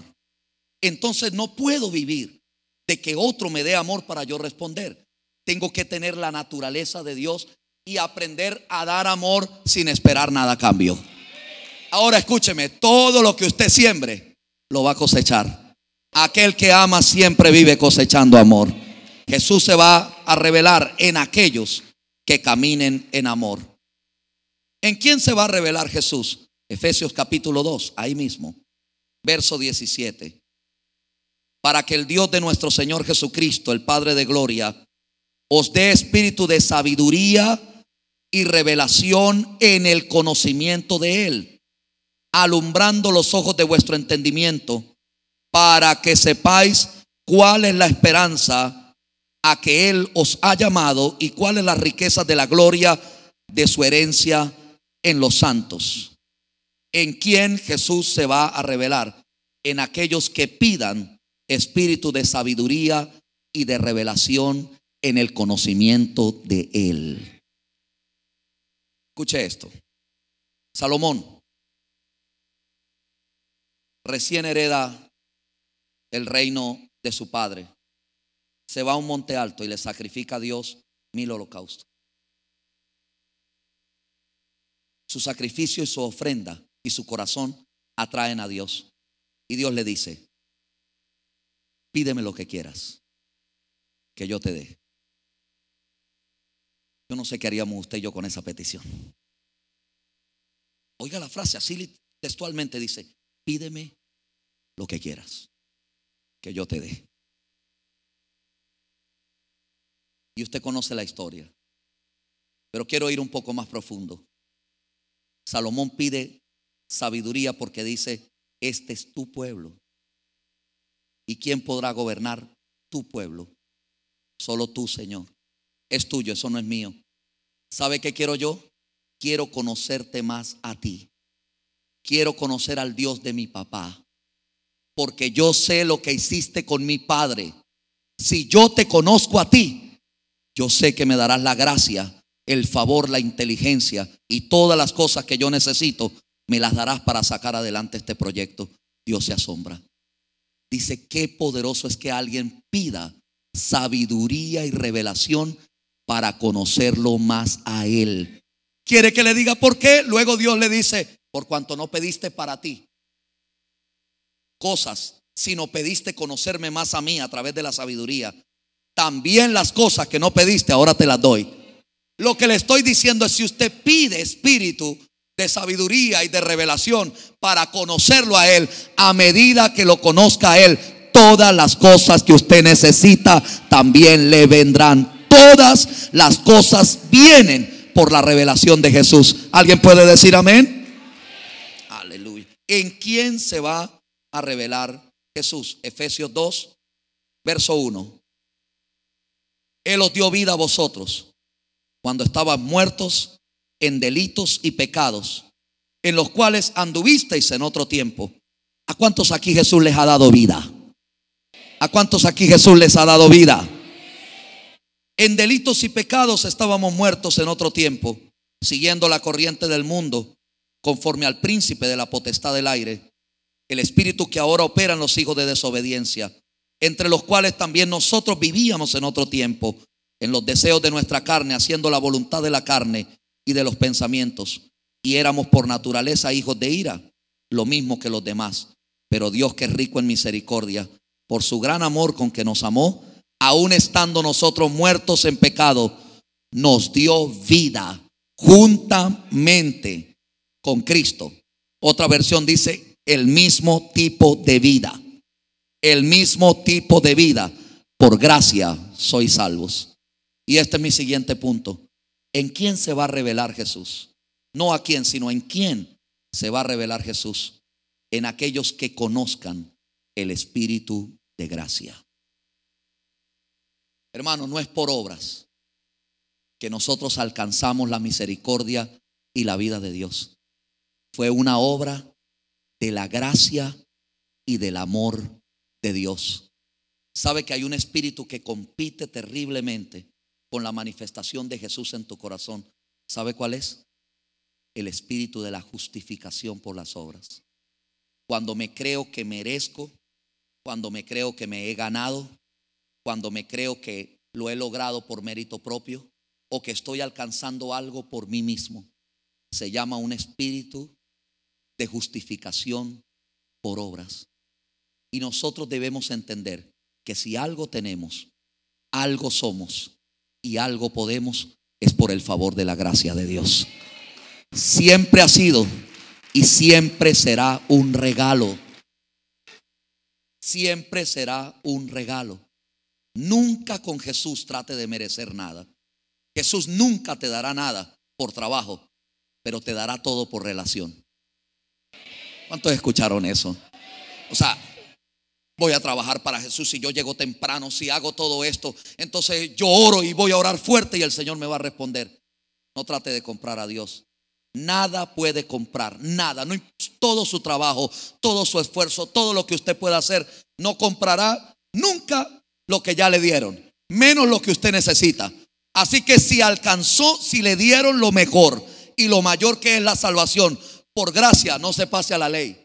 Entonces no puedo vivir de que otro me dé amor para yo responder. Tengo que tener la naturaleza de Dios y aprender a dar amor sin esperar nada a cambio. Ahora escúcheme, todo lo que usted siembre lo va a cosechar. Aquel que ama siempre vive cosechando amor. Jesús se va a revelar en aquellos que caminen en amor. ¿En quién se va a revelar Jesús? Efesios capítulo 2, ahí mismo, verso 17. Para que el Dios de nuestro Señor Jesucristo, el Padre de Gloria, os dé espíritu de sabiduría y revelación en el conocimiento de Él alumbrando los ojos de vuestro entendimiento, para que sepáis cuál es la esperanza a que Él os ha llamado y cuál es la riqueza de la gloria de su herencia en los santos. En quien Jesús se va a revelar, en aquellos que pidan espíritu de sabiduría y de revelación en el conocimiento de Él. Escuche esto. Salomón recién hereda el reino de su padre. Se va a un monte alto y le sacrifica a Dios mil holocaustos. Su sacrificio y su ofrenda y su corazón atraen a Dios. Y Dios le dice, pídeme lo que quieras, que yo te dé. Yo no sé qué haríamos usted y yo con esa petición. Oiga la frase, así textualmente dice, pídeme lo que quieras, que yo te dé. Y usted conoce la historia. Pero quiero ir un poco más profundo. Salomón pide sabiduría porque dice, este es tu pueblo. ¿Y quién podrá gobernar tu pueblo? Solo tú, Señor. Es tuyo, eso no es mío. ¿Sabe qué quiero yo? Quiero conocerte más a ti quiero conocer al Dios de mi papá, porque yo sé lo que hiciste con mi padre. Si yo te conozco a ti, yo sé que me darás la gracia, el favor, la inteligencia y todas las cosas que yo necesito, me las darás para sacar adelante este proyecto. Dios se asombra. Dice, qué poderoso es que alguien pida sabiduría y revelación para conocerlo más a Él. ¿Quiere que le diga por qué? Luego Dios le dice, por cuanto no pediste para ti cosas, sino pediste conocerme más a mí a través de la sabiduría. También las cosas que no pediste, ahora te las doy. Lo que le estoy diciendo es si usted pide espíritu de sabiduría y de revelación para conocerlo a Él, a medida que lo conozca a Él, todas las cosas que usted necesita también le vendrán. Todas las cosas vienen por la revelación de Jesús. ¿Alguien puede decir amén? en quién se va a revelar Jesús. Efesios 2, verso 1. Él os dio vida a vosotros cuando estaban muertos en delitos y pecados, en los cuales anduvisteis en otro tiempo. ¿A cuántos aquí Jesús les ha dado vida? ¿A cuántos aquí Jesús les ha dado vida? En delitos y pecados estábamos muertos en otro tiempo, siguiendo la corriente del mundo conforme al príncipe de la potestad del aire, el espíritu que ahora opera en los hijos de desobediencia, entre los cuales también nosotros vivíamos en otro tiempo, en los deseos de nuestra carne, haciendo la voluntad de la carne y de los pensamientos, y éramos por naturaleza hijos de ira, lo mismo que los demás. Pero Dios que es rico en misericordia, por su gran amor con que nos amó, aun estando nosotros muertos en pecado, nos dio vida juntamente con Cristo. Otra versión dice el mismo tipo de vida. El mismo tipo de vida. Por gracia sois salvos. Y este es mi siguiente punto. ¿En quién se va a revelar Jesús? No a quién, sino en quién se va a revelar Jesús. En aquellos que conozcan el Espíritu de gracia. Hermano, no es por obras que nosotros alcanzamos la misericordia y la vida de Dios fue una obra de la gracia y del amor de Dios. Sabe que hay un espíritu que compite terriblemente con la manifestación de Jesús en tu corazón. ¿Sabe cuál es? El espíritu de la justificación por las obras. Cuando me creo que merezco, cuando me creo que me he ganado, cuando me creo que lo he logrado por mérito propio o que estoy alcanzando algo por mí mismo. Se llama un espíritu justificación por obras. Y nosotros debemos entender que si algo tenemos, algo somos y algo podemos, es por el favor de la gracia de Dios. Siempre ha sido y siempre será un regalo. Siempre será un regalo. Nunca con Jesús trate de merecer nada. Jesús nunca te dará nada por trabajo, pero te dará todo por relación. ¿Cuántos escucharon eso? O sea, voy a trabajar para Jesús si yo llego temprano, si hago todo esto, entonces yo oro y voy a orar fuerte y el Señor me va a responder. No trate de comprar a Dios. Nada puede comprar, nada. No, todo su trabajo, todo su esfuerzo, todo lo que usted pueda hacer, no comprará nunca lo que ya le dieron, menos lo que usted necesita. Así que si alcanzó, si le dieron lo mejor y lo mayor que es la salvación, por gracia, no se pase a la ley.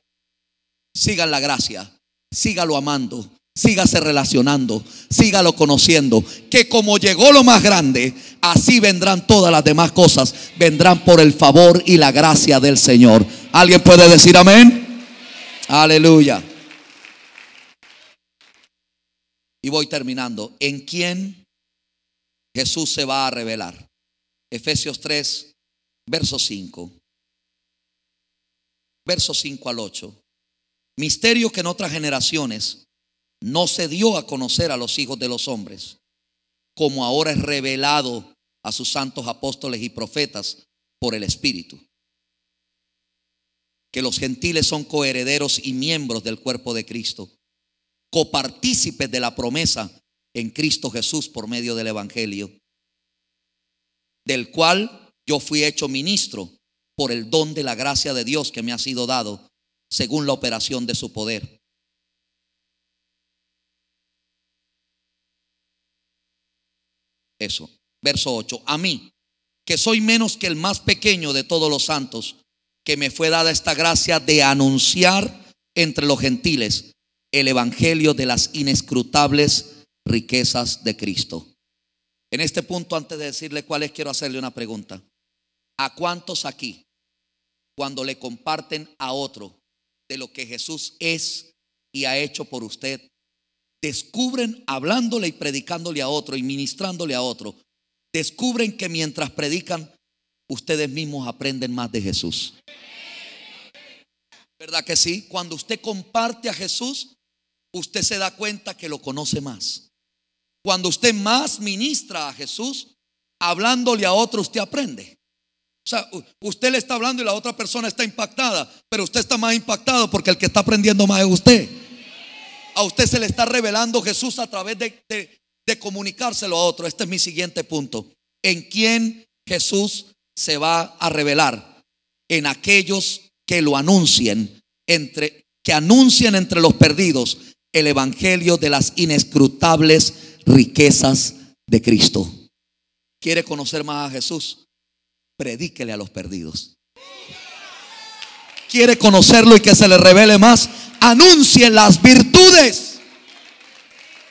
Sigan la gracia, sígalo amando, sígase relacionando, sígalo conociendo. Que como llegó lo más grande, así vendrán todas las demás cosas. Vendrán por el favor y la gracia del Señor. ¿Alguien puede decir amén? Aleluya. Y voy terminando. ¿En quién Jesús se va a revelar? Efesios 3, verso 5. Verso 5 al 8. Misterio que en otras generaciones no se dio a conocer a los hijos de los hombres, como ahora es revelado a sus santos apóstoles y profetas por el Espíritu. Que los gentiles son coherederos y miembros del cuerpo de Cristo, copartícipes de la promesa en Cristo Jesús por medio del Evangelio, del cual yo fui hecho ministro por el don de la gracia de Dios que me ha sido dado según la operación de su poder. Eso, verso 8. A mí, que soy menos que el más pequeño de todos los santos, que me fue dada esta gracia de anunciar entre los gentiles el evangelio de las inescrutables riquezas de Cristo. En este punto, antes de decirle cuál es, quiero hacerle una pregunta. ¿A cuántos aquí cuando le comparten a otro de lo que Jesús es y ha hecho por usted. Descubren hablándole y predicándole a otro y ministrándole a otro. Descubren que mientras predican, ustedes mismos aprenden más de Jesús. ¿Verdad que sí? Cuando usted comparte a Jesús, usted se da cuenta que lo conoce más. Cuando usted más ministra a Jesús, hablándole a otro, usted aprende. O sea, usted le está hablando y la otra persona está impactada, pero usted está más impactado porque el que está aprendiendo más es usted. A usted se le está revelando Jesús a través de, comunicárselo a otro. Este es mi siguiente punto. ¿En quién Jesús se va a revelar? En aquellos que lo anuncien, entre, que anuncien entre los perdidos el evangelio de las inescrutables riquezas de Cristo. ¿Quiere conocer más a Jesús? predíquele a los perdidos. Quiere conocerlo y que se le revele más, anuncie las virtudes.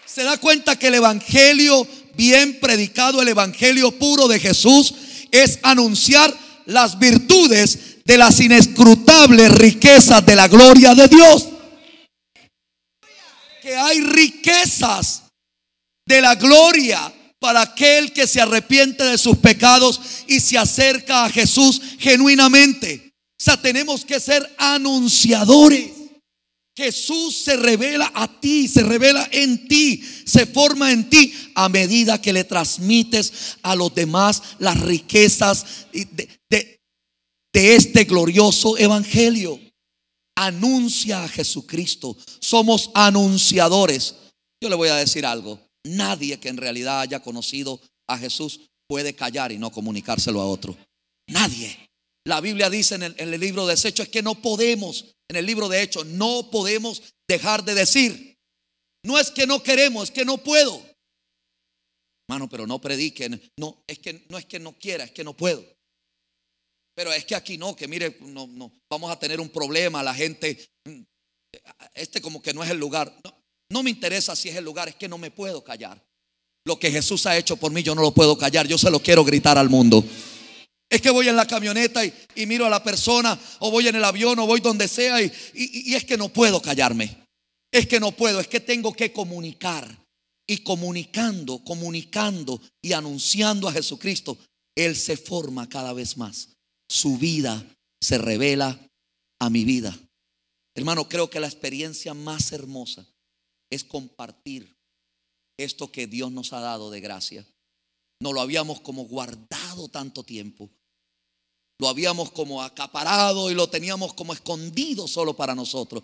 Se da cuenta que el evangelio bien predicado, el evangelio puro de Jesús, es anunciar las virtudes de las inescrutables riquezas de la gloria de Dios. Que hay riquezas de la gloria para aquel que se arrepiente de sus pecados y se acerca a Jesús genuinamente. O sea, tenemos que ser anunciadores. Jesús se revela a ti, se revela en ti, se forma en ti a medida que le transmites a los demás las riquezas de, de este glorioso evangelio. Anuncia a Jesucristo. Somos anunciadores. Yo le voy a decir algo. Nadie que en realidad haya conocido a Jesús puede callar y no comunicárselo a otro. Nadie. La Biblia dice en el, libro de Hechos es que no podemos, en el libro de Hechos, no podemos dejar de decir. No es que no queremos, es que no puedo. Hermano, pero no prediquen. No, es que no es que no quiera, es que no puedo. Pero es que aquí no, que mire, no, no, vamos a tener un problema, la gente, este como que no es el lugar. No, no me interesa si es el lugar, es que no me puedo callar. Lo que Jesús ha hecho por mí, yo no lo puedo callar, yo se lo quiero gritar al mundo. Es que voy en la camioneta y, miro a la persona, o voy en el avión, o voy donde sea, y, y es que no puedo callarme. Es que no puedo, es que tengo que comunicar. Y comunicando, comunicando y anunciando a Jesucristo, Él se forma cada vez más. Su vida se revela a mi vida. Hermano, creo que la experiencia más hermosa es compartir esto que Dios nos ha dado de gracia. No lo habíamos como guardado tanto tiempo. Lo habíamos como acaparado y lo teníamos como escondido solo para nosotros.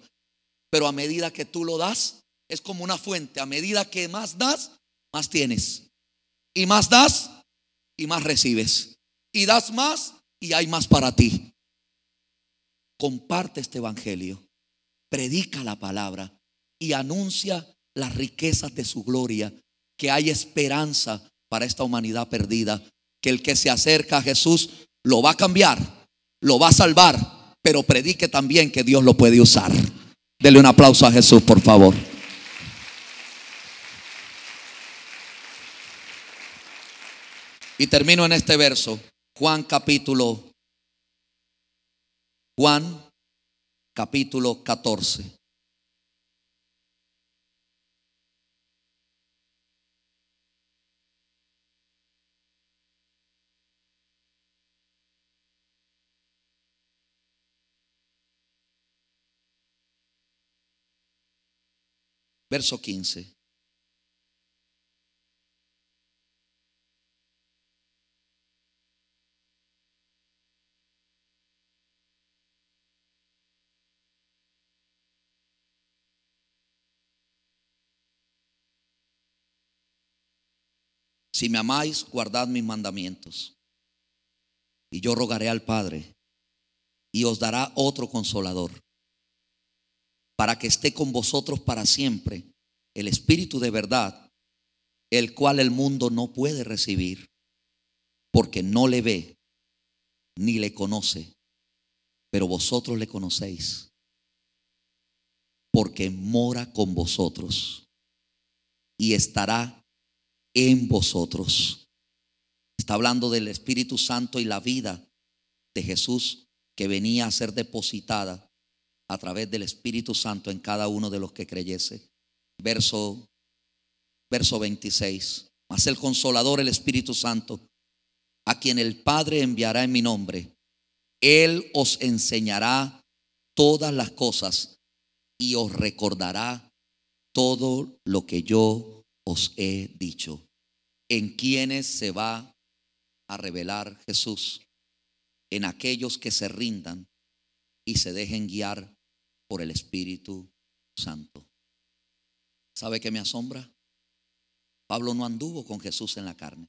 Pero a medida que tú lo das, es como una fuente. A medida que más das, más tienes. Y más das, y más recibes. Y das más, y hay más para ti. Comparte este evangelio. Predica la palabra y anuncia las riquezas de su gloria, que hay esperanza para esta humanidad perdida, que el que se acerca a Jesús lo va a cambiar, lo va a salvar, pero predique también que Dios lo puede usar. Dele un aplauso a Jesús, por favor. Y termino en este verso, Juan capítulo, Juan capítulo 14. verso 15. Si me amáis, guardad mis mandamientos. Y yo rogaré al Padre y os dará otro consolador para que esté con vosotros para siempre, el Espíritu de verdad, el cual el mundo no puede recibir, porque no le ve ni le conoce, pero vosotros le conocéis, porque mora con vosotros y estará en vosotros. Está hablando del Espíritu Santo y la vida de Jesús que venía a ser depositada a través del Espíritu Santo en cada uno de los que creyese. Verso, verso 26. Mas el consolador, el Espíritu Santo, a quien el Padre enviará en mi nombre, Él os enseñará todas las cosas y os recordará todo lo que yo os he dicho. ¿En quienes se va a revelar Jesús? En aquellos que se rindan y se dejen guiar por el Espíritu Santo. ¿Sabe qué me asombra? Pablo no anduvo con Jesús en la carne.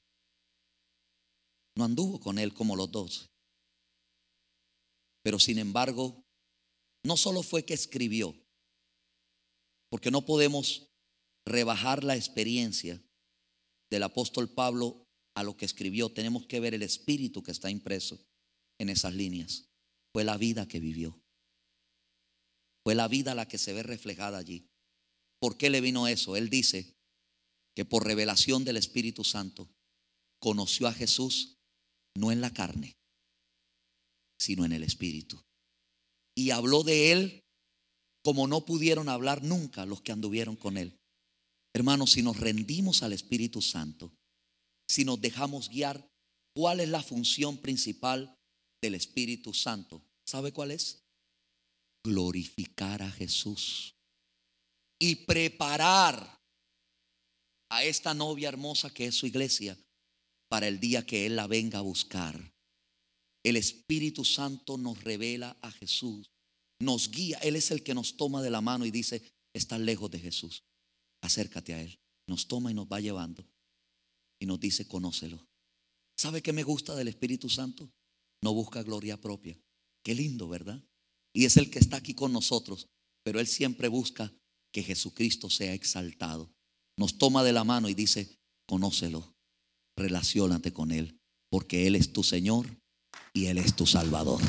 No anduvo con él como los dos. Pero sin embargo, no solo fue que escribió, porque no podemos rebajar la experiencia del apóstol Pablo a lo que escribió. Tenemos que ver el espíritu que está impreso en esas líneas. Fue la vida que vivió. Fue la vida la que se ve reflejada allí. ¿Por qué le vino eso? Él dice que por revelación del Espíritu Santo conoció a Jesús no en la carne, sino en el Espíritu. Y habló de él como no pudieron hablar nunca los que anduvieron con él. Hermanos, si nos rendimos al Espíritu Santo, si nos dejamos guiar, ¿cuál es la función principal del Espíritu Santo? ¿Sabe cuál es? glorificar a Jesús y preparar a esta novia hermosa que es su iglesia para el día que Él la venga a buscar. El Espíritu Santo nos revela a Jesús, nos guía, Él es el que nos toma de la mano y dice, estás lejos de Jesús, acércate a Él. Nos toma y nos va llevando y nos dice, conócelo. ¿Sabe qué me gusta del Espíritu Santo? No busca gloria propia. Qué lindo, ¿verdad? y es el que está aquí con nosotros, pero Él siempre busca que Jesucristo sea exaltado. Nos toma de la mano y dice, conócelo, relacionate con Él, porque Él es tu Señor y Él es tu Salvador.